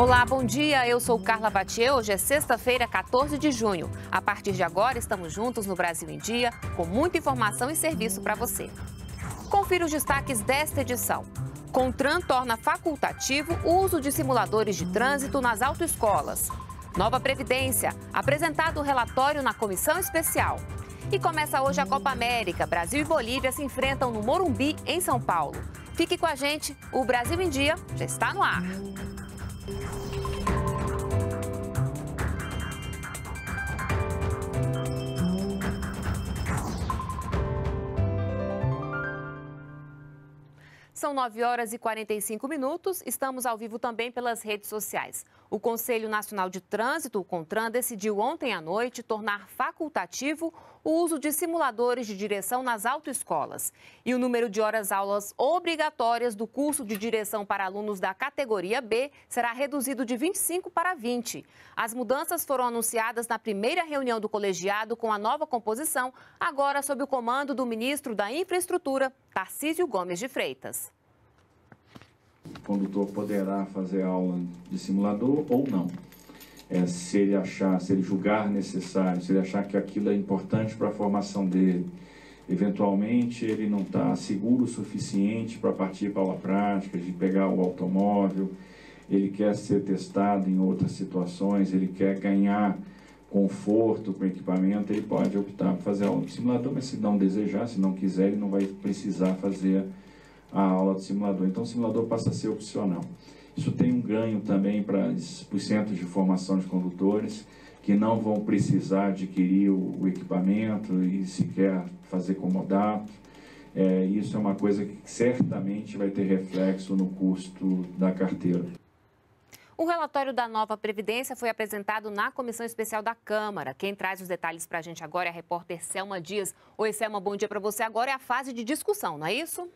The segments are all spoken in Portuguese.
Olá, bom dia. Eu sou Carla Batia. Hoje é sexta-feira, 14 de junho. A partir de agora, estamos juntos no Brasil em Dia, com muita informação e serviço para você. Confira os destaques desta edição. Contran torna facultativo o uso de simuladores de trânsito nas autoescolas. Nova Previdência, apresentado o relatório na comissão especial. E começa hoje a Copa América. Brasil e Bolívia se enfrentam no Morumbi, em São Paulo. Fique com a gente, o Brasil em Dia já está no ar. São 9 horas e 45 minutos. Estamos ao vivo também pelas redes sociais. O Conselho Nacional de Trânsito, o CONTRAN, decidiu ontem à noite tornar facultativo o uso de simuladores de direção nas autoescolas. E o número de horas-aulas obrigatórias do curso de direção para alunos da categoria B será reduzido de 25 para 20. As mudanças foram anunciadas na primeira reunião do colegiado com a nova composição, agora sob o comando do ministro da Infraestrutura, Tarcísio Gomes de Freitas o condutor poderá fazer aula de simulador ou não. É, se ele achar, se ele julgar necessário, se ele achar que aquilo é importante para a formação dele, eventualmente ele não está seguro o suficiente para partir para aula prática, de pegar o automóvel, ele quer ser testado em outras situações, ele quer ganhar conforto com o equipamento, ele pode optar por fazer aula de simulador, mas se não desejar, se não quiser, ele não vai precisar fazer a a aula de simulador. Então, o simulador passa a ser opcional. Isso tem um ganho também para os centros de formação de condutores, que não vão precisar adquirir o, o equipamento e sequer fazer comodato. É, isso é uma coisa que certamente vai ter reflexo no custo da carteira. O relatório da nova Previdência foi apresentado na Comissão Especial da Câmara. Quem traz os detalhes para a gente agora é a repórter Selma Dias. Oi, Selma, bom dia para você. Agora é a fase de discussão, não é isso?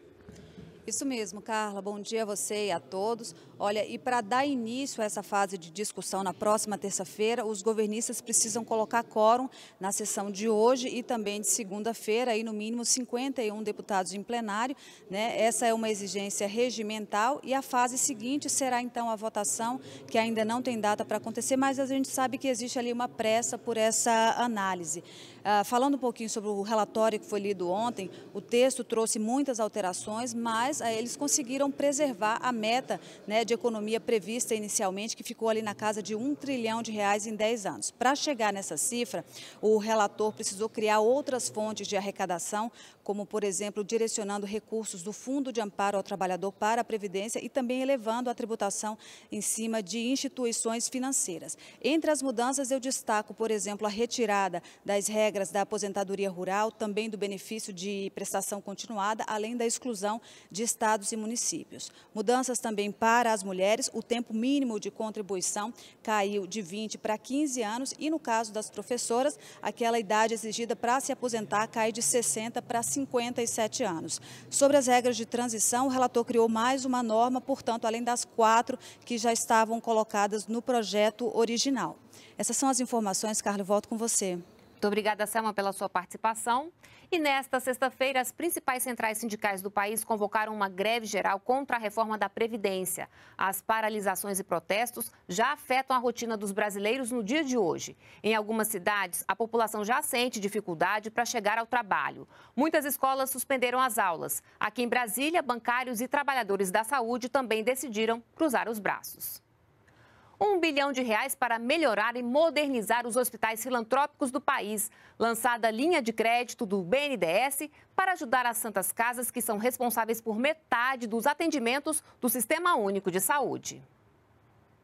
Isso mesmo, Carla. Bom dia a você e a todos. Olha, e para dar início a essa fase de discussão na próxima terça-feira, os governistas precisam colocar quórum na sessão de hoje e também de segunda-feira, aí no mínimo 51 deputados em plenário. Né? Essa é uma exigência regimental e a fase seguinte será então a votação, que ainda não tem data para acontecer, mas a gente sabe que existe ali uma pressa por essa análise. Ah, falando um pouquinho sobre o relatório que foi lido ontem, o texto trouxe muitas alterações, mas ah, eles conseguiram preservar a meta né, de economia prevista inicialmente, que ficou ali na casa de um trilhão de reais em 10 anos. Para chegar nessa cifra, o relator precisou criar outras fontes de arrecadação, como, por exemplo, direcionando recursos do Fundo de Amparo ao Trabalhador para a Previdência e também elevando a tributação em cima de instituições financeiras. Entre as mudanças, eu destaco, por exemplo, a retirada das regras regras da aposentadoria rural, também do benefício de prestação continuada, além da exclusão de estados e municípios. Mudanças também para as mulheres, o tempo mínimo de contribuição caiu de 20 para 15 anos e, no caso das professoras, aquela idade exigida para se aposentar cai de 60 para 57 anos. Sobre as regras de transição, o relator criou mais uma norma, portanto, além das quatro que já estavam colocadas no projeto original. Essas são as informações, Carlos, volto com você. Muito obrigada, Selma, pela sua participação. E nesta sexta-feira, as principais centrais sindicais do país convocaram uma greve geral contra a reforma da Previdência. As paralisações e protestos já afetam a rotina dos brasileiros no dia de hoje. Em algumas cidades, a população já sente dificuldade para chegar ao trabalho. Muitas escolas suspenderam as aulas. Aqui em Brasília, bancários e trabalhadores da saúde também decidiram cruzar os braços um bilhão de reais para melhorar e modernizar os hospitais filantrópicos do país. Lançada a linha de crédito do BNDES para ajudar as Santas Casas, que são responsáveis por metade dos atendimentos do Sistema Único de Saúde.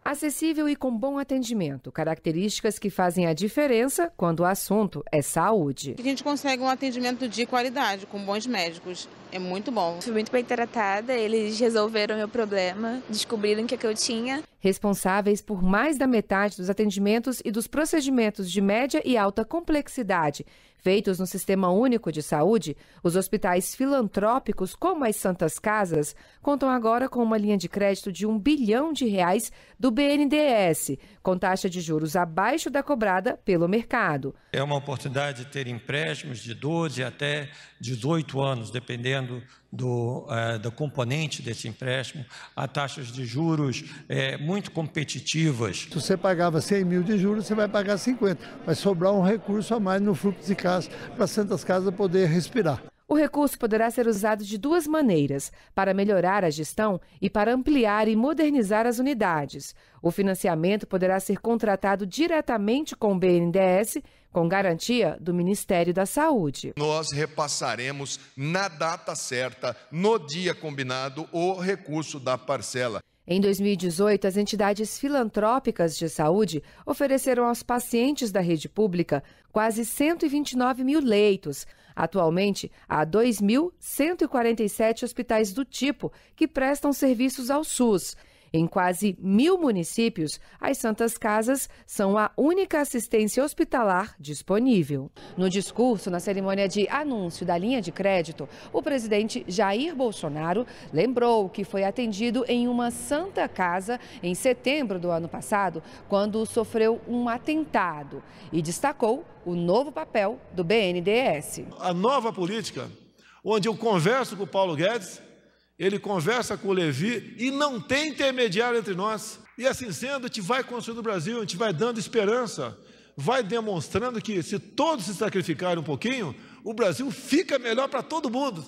Acessível e com bom atendimento, características que fazem a diferença quando o assunto é saúde. A gente consegue um atendimento de qualidade, com bons médicos. É muito bom. Fui muito bem tratada, eles resolveram meu problema, descobriram o que, é que eu tinha responsáveis por mais da metade dos atendimentos e dos procedimentos de média e alta complexidade. Feitos no Sistema Único de Saúde, os hospitais filantrópicos, como as Santas Casas, contam agora com uma linha de crédito de um bilhão de reais do BNDES, com taxa de juros abaixo da cobrada pelo mercado. É uma oportunidade de ter empréstimos de 12 até 18 anos, dependendo do, é, eh, do componente desse empréstimo, a taxas de juros é, muito competitivas. Se você pagava 100 mil de juros, você vai pagar 50, vai sobrar um recurso a mais no fluxo de casa para Santas Casas poder respirar. O recurso poderá ser usado de duas maneiras: para melhorar a gestão e para ampliar e modernizar as unidades. O financiamento poderá ser contratado diretamente com o BNDES com garantia do Ministério da Saúde. Nós repassaremos na data certa, no dia combinado, o recurso da parcela. Em 2018, as entidades filantrópicas de saúde ofereceram aos pacientes da rede pública quase 129 mil leitos. Atualmente, há 2.147 hospitais do tipo que prestam serviços ao SUS. Em quase mil municípios, as Santas Casas são a única assistência hospitalar disponível. No discurso, na cerimônia de anúncio da linha de crédito, o presidente Jair Bolsonaro lembrou que foi atendido em uma Santa Casa em setembro do ano passado, quando sofreu um atentado, e destacou o novo papel do BNDES. A nova política, onde eu converso com o Paulo Guedes ele conversa com o Levi e não tem intermediário entre nós. E assim sendo, a gente vai construindo o Brasil, a gente vai dando esperança, vai demonstrando que se todos se sacrificarem um pouquinho, o Brasil fica melhor para todo mundo.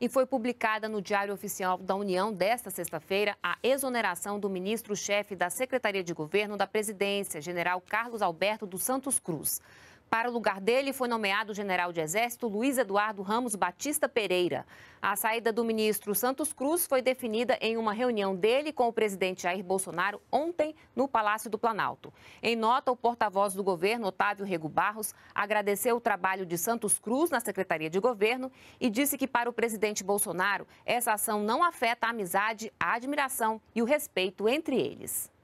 E foi publicada no Diário Oficial da União desta sexta-feira a exoneração do ministro-chefe da Secretaria de Governo da Presidência, general Carlos Alberto dos Santos Cruz. Para o lugar dele foi nomeado o general de exército Luiz Eduardo Ramos Batista Pereira. A saída do ministro Santos Cruz foi definida em uma reunião dele com o presidente Jair Bolsonaro ontem no Palácio do Planalto. Em nota, o porta-voz do governo, Otávio Rego Barros, agradeceu o trabalho de Santos Cruz na Secretaria de Governo e disse que para o presidente Bolsonaro, essa ação não afeta a amizade, a admiração e o respeito entre eles.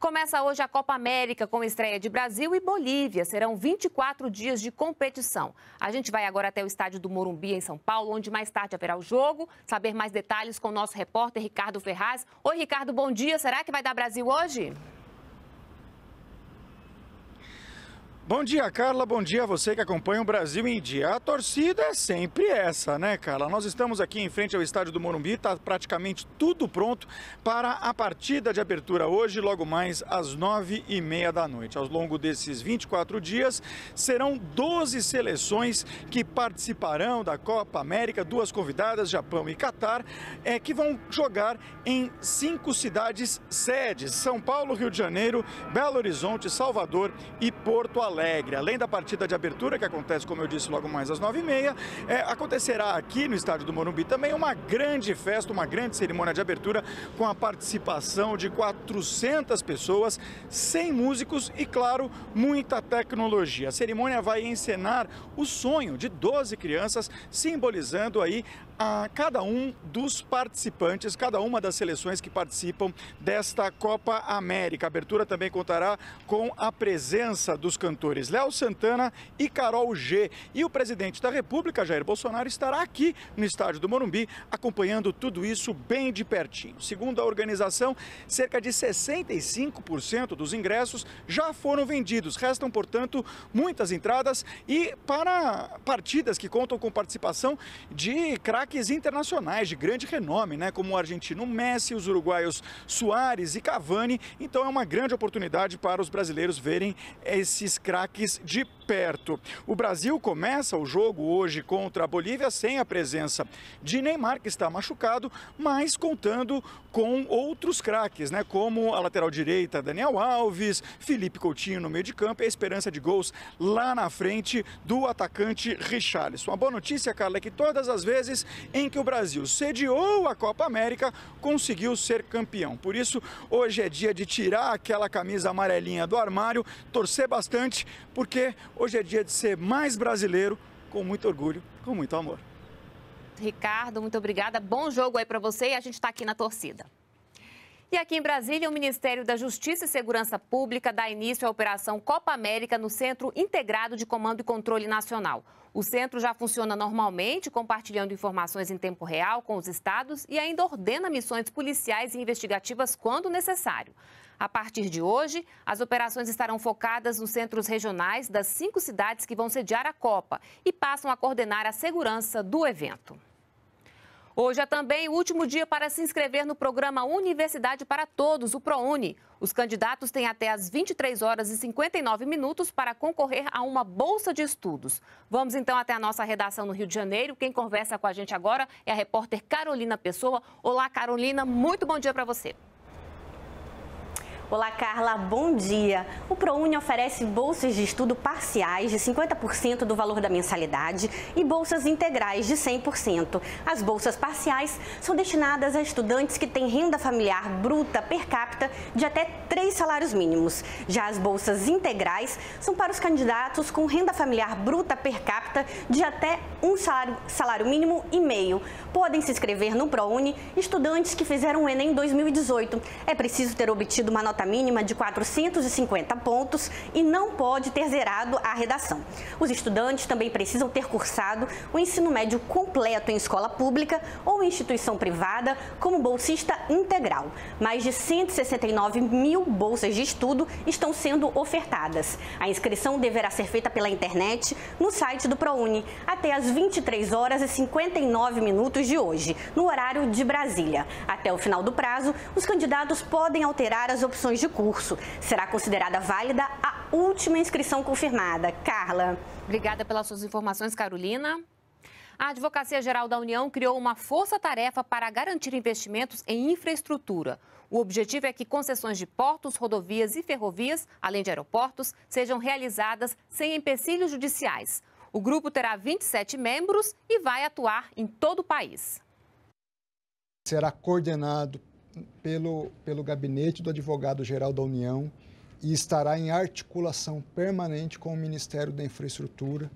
Começa hoje a Copa América com estreia de Brasil e Bolívia. Serão 24 dias de competição. A gente vai agora até o estádio do Morumbi, em São Paulo, onde mais tarde haverá o jogo. Saber mais detalhes com o nosso repórter Ricardo Ferraz. Oi, Ricardo, bom dia. Será que vai dar Brasil hoje? Bom dia, Carla. Bom dia a você que acompanha o Brasil em Dia. A torcida é sempre essa, né, Carla? Nós estamos aqui em frente ao estádio do Morumbi, está praticamente tudo pronto para a partida de abertura hoje, logo mais às nove e meia da noite. Ao longo desses 24 dias, serão 12 seleções que participarão da Copa América, duas convidadas, Japão e Catar, é, que vão jogar em cinco cidades sedes: São Paulo, Rio de Janeiro, Belo Horizonte, Salvador e Porto Alegre. Alegre, além da partida de abertura, que acontece, como eu disse, logo mais às 9h30, é, acontecerá aqui no estádio do Morumbi também uma grande festa, uma grande cerimônia de abertura com a participação de 400 pessoas, 100 músicos e, claro, muita tecnologia. A cerimônia vai encenar o sonho de 12 crianças, simbolizando aí a cada um dos participantes, cada uma das seleções que participam desta Copa América. A abertura também contará com a presença dos cantores Léo Santana e Carol G. E o presidente da República, Jair Bolsonaro, estará aqui no estádio do Morumbi acompanhando tudo isso bem de pertinho. Segundo a organização, cerca de 65% dos ingressos já foram vendidos. Restam, portanto, muitas entradas e para partidas que contam com participação de craques destaques internacionais de grande renome, né, como o argentino Messi, os uruguaios Soares e Cavani. Então é uma grande oportunidade para os brasileiros verem esses craques de perto. O Brasil começa o jogo hoje contra a Bolívia sem a presença de Neymar, que está machucado, mas contando com outros craques, né, como a lateral direita Daniel Alves, Felipe Coutinho no meio de campo e a esperança de gols lá na frente do atacante Richarlison. A boa notícia, Carla, é que todas as vezes em que o Brasil sediou a Copa América, conseguiu ser campeão. Por isso, hoje é dia de tirar aquela camisa amarelinha do armário, torcer bastante, porque hoje é dia de ser mais brasileiro, com muito orgulho, com muito amor. Ricardo, muito obrigada. Bom jogo aí para você e a gente está aqui na torcida. E aqui em Brasília, o Ministério da Justiça e Segurança Pública dá início à Operação Copa América no Centro Integrado de Comando e Controle Nacional. O centro já funciona normalmente, compartilhando informações em tempo real com os estados e ainda ordena missões policiais e investigativas quando necessário. A partir de hoje, as operações estarão focadas nos centros regionais das cinco cidades que vão sediar a Copa e passam a coordenar a segurança do evento. Hoje é também o último dia para se inscrever no programa Universidade para Todos, o ProUni. Os candidatos têm até as 23 horas e 59 minutos para concorrer a uma bolsa de estudos. Vamos então até a nossa redação no Rio de Janeiro. Quem conversa com a gente agora é a repórter Carolina Pessoa. Olá, Carolina, muito bom dia para você. Olá, Carla, bom dia. O ProUni oferece bolsas de estudo parciais de 50% do valor da mensalidade e bolsas integrais de 100%. As bolsas parciais são destinadas a estudantes que têm renda familiar bruta per capita de até três salários mínimos. Já as bolsas integrais são para os candidatos com renda familiar bruta per capita de até um salário, salário mínimo e meio. Podem se inscrever no ProUni estudantes que fizeram o Enem 2018. É preciso ter obtido uma nota nota mínima de 450 pontos e não pode ter zerado a redação. Os estudantes também precisam ter cursado o ensino médio completo em escola pública ou instituição privada como bolsista integral. Mais de 169 mil bolsas de estudo estão sendo ofertadas. A inscrição deverá ser feita pela internet no site do ProUni até às 23 horas e 59 minutos de hoje, no horário de Brasília. Até o final do prazo, os candidatos podem alterar as opções inscrições de curso. Será considerada válida a última inscrição confirmada. Carla. Obrigada pelas suas informações, Carolina. A Advocacia Geral da União criou uma força-tarefa para garantir investimentos em infraestrutura. O objetivo é que concessões de portos, rodovias e ferrovias, além de aeroportos, sejam realizadas sem empecilhos judiciais. O grupo terá 27 membros e vai atuar em todo o país. Será coordenado pelo, pelo gabinete do advogado-geral da União e estará em articulação permanente com o Ministério da Infraestrutura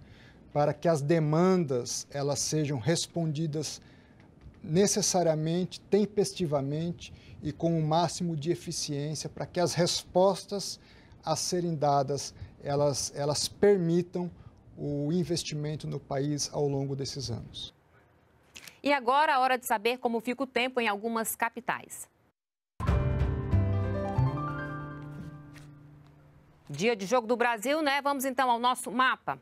para que as demandas elas sejam respondidas necessariamente, tempestivamente e com o máximo de eficiência para que as respostas a serem dadas elas, elas permitam o investimento no país ao longo desses anos. E agora a é hora de saber como fica o tempo em algumas capitais. Dia de jogo do Brasil, né? Vamos então ao nosso mapa.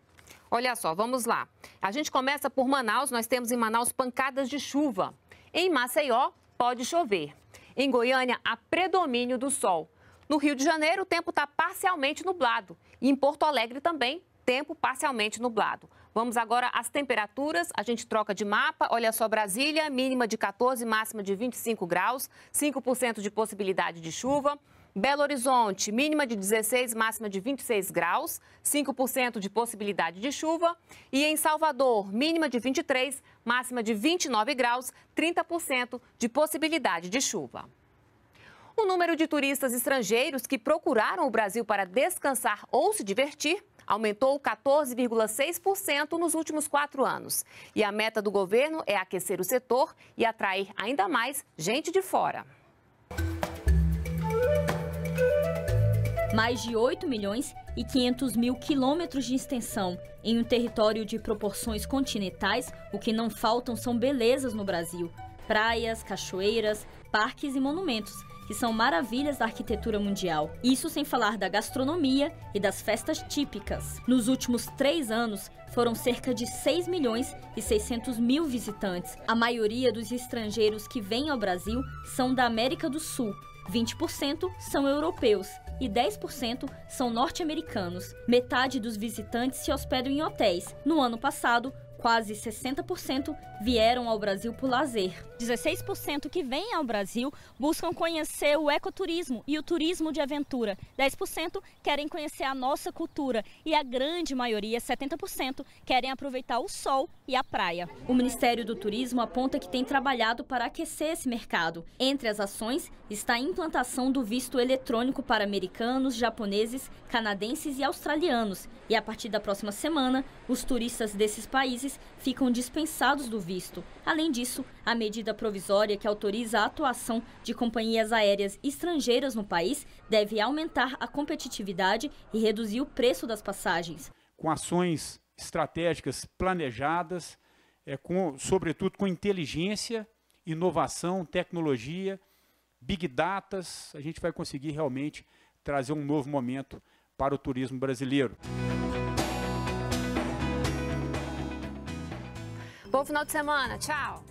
Olha só, vamos lá. A gente começa por Manaus. Nós temos em Manaus pancadas de chuva. Em Maceió, pode chover. Em Goiânia, há predomínio do sol. No Rio de Janeiro, o tempo está parcialmente nublado. E em Porto Alegre também, tempo parcialmente nublado. Vamos agora às temperaturas. A gente troca de mapa. Olha só, Brasília, mínima de 14, máxima de 25 graus, 5% de possibilidade de chuva. Belo Horizonte, mínima de 16, máxima de 26 graus, 5% de possibilidade de chuva. E em Salvador, mínima de 23, máxima de 29 graus, 30% de possibilidade de chuva. O número de turistas estrangeiros que procuraram o Brasil para descansar ou se divertir aumentou 14,6% nos últimos quatro anos. E a meta do governo é aquecer o setor e atrair ainda mais gente de fora. mais de 8 milhões e 500 mil quilômetros de extensão. Em um território de proporções continentais, o que não faltam são belezas no Brasil: praias, cachoeiras, parques e monumentos, que são maravilhas da arquitetura mundial. Isso sem falar da gastronomia e das festas típicas. Nos últimos três anos, foram cerca de 6 milhões e 600 mil visitantes. A maioria dos estrangeiros que vêm ao Brasil são da América do Sul, 20% são europeus e 10% são norte-americanos. Metade dos visitantes se hospedam em hotéis. No ano passado, quase 60% vieram ao Brasil por lazer. 16% que vêm ao Brasil buscam conhecer o ecoturismo e o turismo de aventura. 10% querem conhecer a nossa cultura e a grande maioria, 70%, querem aproveitar o sol e a praia. O Ministério do Turismo aponta que tem trabalhado para aquecer esse mercado. Entre as ações está a implantação do visto eletrônico para americanos, japoneses, canadenses e australianos. E a partir da próxima semana, os turistas desses países países ficam dispensados do visto. Além disso, a medida provisória que autoriza a atuação de companhias aéreas estrangeiras no país deve aumentar a competitividade e reduzir o preço das passagens. Com ações estratégicas planejadas, é, com, sobretudo com inteligência, inovação, tecnologia, big data, a gente vai conseguir realmente trazer um novo momento para o turismo brasileiro. Bom final de semana. Tchau.